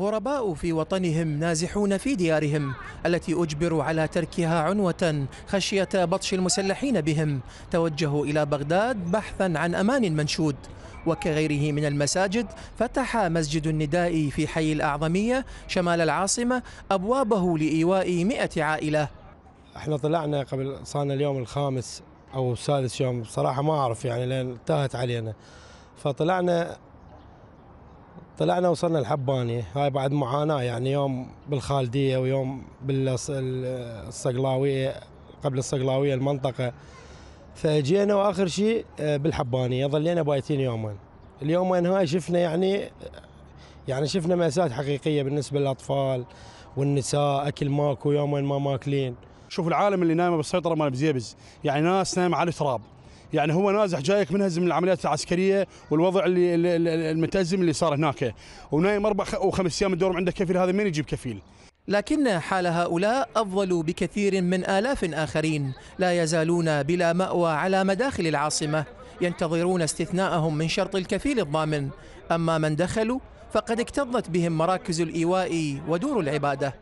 غرباء في وطنهم نازحون في ديارهم التي أجبروا على تركها عنوة خشية بطش المسلحين بهم توجهوا إلى بغداد بحثا عن أمان منشود وكغيره من المساجد فتح مسجد النداء في حي الأعظمية شمال العاصمة أبوابه لإيواء مئة عائلة احنا طلعنا قبل صارنا اليوم الخامس أو السادس يوم بصراحة ما أعرف يعني لأن انتهت علينا فطلعنا طلعنا وصلنا الحباني هاي بعد معاناة يعني يوم بالخالدية ويوم بالصقلاوية قبل الصقلاوية المنطقة فجينا واخر شيء آه، بالحبانية ظلينا بايتين يومين اليومين هاي شفنا يعني يعني شفنا مأساة حقيقية بالنسبة للأطفال والنساء أكل ماكو يومين ما ماكلين شوف العالم اللي نايمه بالسيطره مال بزيبز يعني ناس نايمه على التراب يعني هو نازح جايك منهزم من العمليات العسكريه والوضع اللي المتازم اللي صار هناك ونايم اربع وخمس ايام الدور عنده كفيل هذا من يجيب كفيل لكن حال هؤلاء أفضل بكثير من آلاف آخرين لا يزالون بلا مأوى على مداخل العاصمة ينتظرون استثناءهم من شرط الكفيل الضامن أما من دخلوا فقد اكتظت بهم مراكز الإيواء ودور العبادة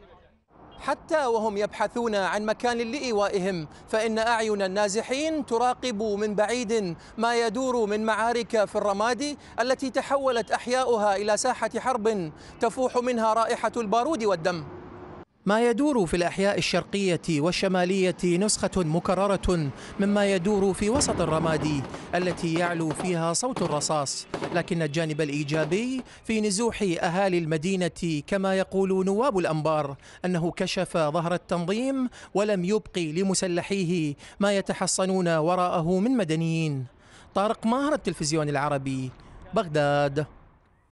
حتى وهم يبحثون عن مكان لإيوائهم فإن أعين النازحين تراقب من بعيد ما يدور من معارك في الرماد التي تحولت أحياؤها إلى ساحة حرب تفوح منها رائحة البارود والدم ما يدور في الأحياء الشرقية والشمالية نسخة مكررة مما يدور في وسط الرمادي التي يعلو فيها صوت الرصاص لكن الجانب الإيجابي في نزوح أهالي المدينة كما يقول نواب الأنبار أنه كشف ظهر التنظيم ولم يبقي لمسلحيه ما يتحصنون وراءه من مدنيين طارق ماهر التلفزيون العربي بغداد